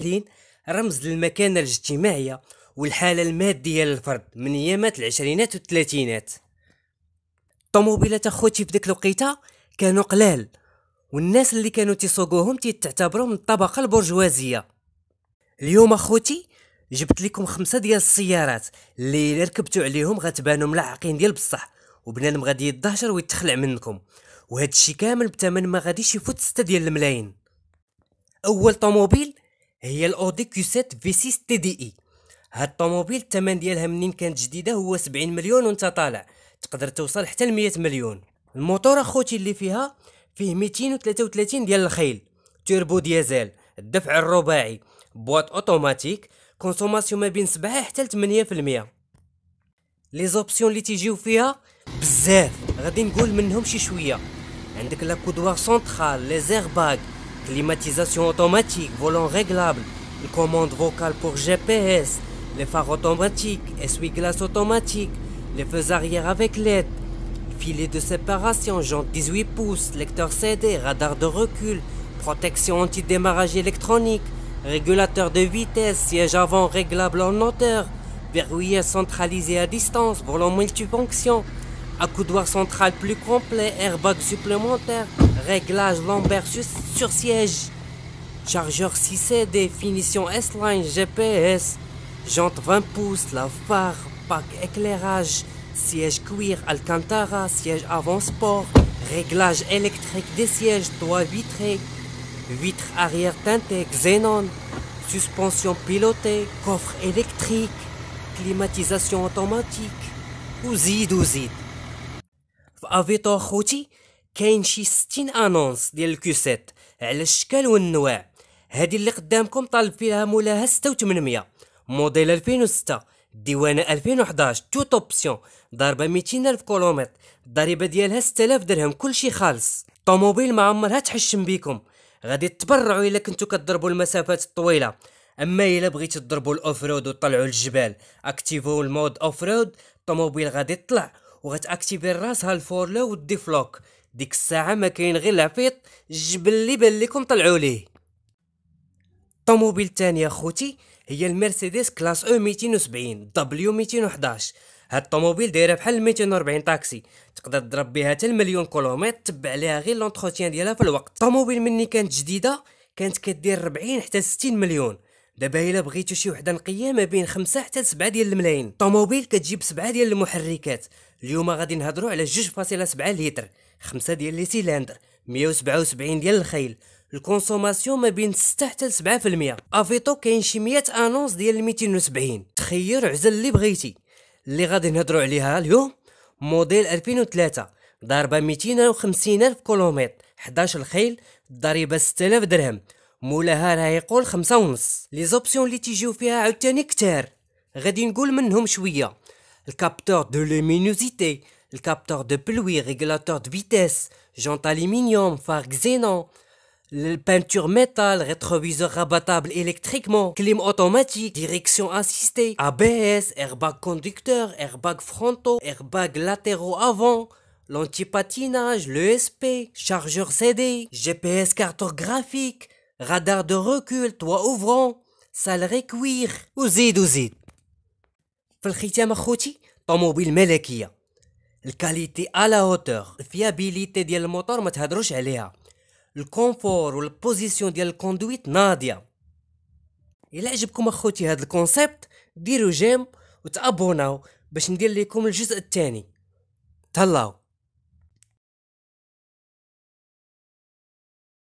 الممثلين رمز للمكانة الاجتماعية والحالة المادية للفرد من أيامات العشرينات والثلاثينات الطوموبيلات أخوتي في ذاك الوقيته كانوا قلال والناس اللي كانوا تيسوقوهم تعتبروا من الطبقة البرجوازية اليوم أخوتي جبت لكم خمسة ديال السيارات اللي الا ركبتو عليهم غتبانوا ملعقين ديال بصح وبنادم غادي يتدهشر ويتخلع منكم وهذا الشي كامل بثمن ما غاديش يفوت ستة ديال الملايين اول طوموبيل هي الاودي كيو 7 في 6 تي دي اي هاد الطوموبيل الثمن ديالها منين كانت جديده هو 70 مليون وانت طالع تقدر توصل حتى ل 100 مليون الموتور اخوتي اللي فيها فيه 233 ديال الخيل توربو ديزل الدفع الرباعي بواط اوتوماتيك كونسوماسيون ما بين 7 حتى 8% لي زوبسيون اللي تيجيو فيها بزاف غادي نقول منهم شي شويه عندك لا كودوار سونترال لي زيرباغ climatisation automatique, volant réglable, commande vocale pour GPS, les phares automatiques, essuie-glace automatique, les feux arrière avec LED, filet de séparation, jante 18 pouces, lecteur CD, radar de recul, protection anti-démarrage électronique, régulateur de vitesse, siège avant réglable en hauteur, verrouillère centralisé à distance, volant multifonction, accoudoir central plus complet, airbag supplémentaire, réglage lambert sur, siège, chargeur 6CD, finition S-Line, GPS, jante 20 pouces, lave phare, pack éclairage, siège cuir Alcantara, siège avant sport, réglage électrique des sièges, toit vitré, vitre arrière teintée, xénon, suspension pilotée, coffre électrique, climatisation automatique, ouzid ouzid. افيتور خوتي كاين شي 60 انونس ديال الكوسيت على الشكل والنوع هادي اللي قدامكم طالب فيها مولاها 6800 موديل 2006 ديوانه 2011 توت اوبسيون ضاربه 200 الف كيلومتر الضريبه ديالها 6000 درهم كلشي خالص طوموبيل ما عمرها تحشم بيكم غادي تبرعوا الا كنتو كتضربوا المسافات الطويله اما الا بغيتو تضربوا الاوف رود وتطلعوا الجبال اكتيفو المود اوف رود الطوموبيل غادي تطلع وغتاكتيفي الراس هالفورلا ودي فلوك ديك الساعه ما كاين غير العفيط الجبل اللي بان لكم طلعوا ليه الطوموبيل الثانيه خوتي هي المرسيدس كلاس او 270 دبليو 211 هاد الطوموبيل دايره بحال 240 طاكسي تقدر تضرب بها حتى المليون كيلومتر تبع عليها غير لونتروتيان ديالها في الوقت الطوموبيل مني كانت جديده كانت كدير 40 حتى 60 مليون دابا الا بغيتو شي وحده نقيه ما بين خمسة حتى سبعة ديال الملايين طوموبيل كتجيب سبعة ديال المحركات اليوم غادي نهضروا على 2.7 لتر خمسة ديال لي سيلندر 177 ديال الخيل الكونسوماسيون ما بين 6 حتى 7% افيتو كاين شي 100 انونس ديال 270 تخير عزل اللي بغيتي اللي غادي نهضروا عليها اليوم موديل 2003 ضاربه 250000 كيلومتر 11 الخيل ضريبه 6000 درهم Moula Les options qui arrivent à être nettes. On Le capteur de luminosité, le capteur de pluie, régulateur de vitesse, jante aluminium, phare Xenon, peinture métal, rétroviseur rabattable électriquement, clim automatique, direction assistée, ABS, airbag conducteur, airbag frontal, airbag latéraux avant, l'anti l'ESP, chargeur CD, GPS cartographique. radar de recul توا اوفرون سال ريكوير وزيد وزيد في الختام اخوتي طوموبيل ملكيه الكاليتي على هوتور الفيابيليتي ديال الموتور ما تهدروش عليها الكونفور والبوزيسيون ديال الكوندويت ناضيه الا عجبكم اخوتي هذا الكونسيبت ديروا جيم وتابوناو باش ندير لكم الجزء الثاني تهلاو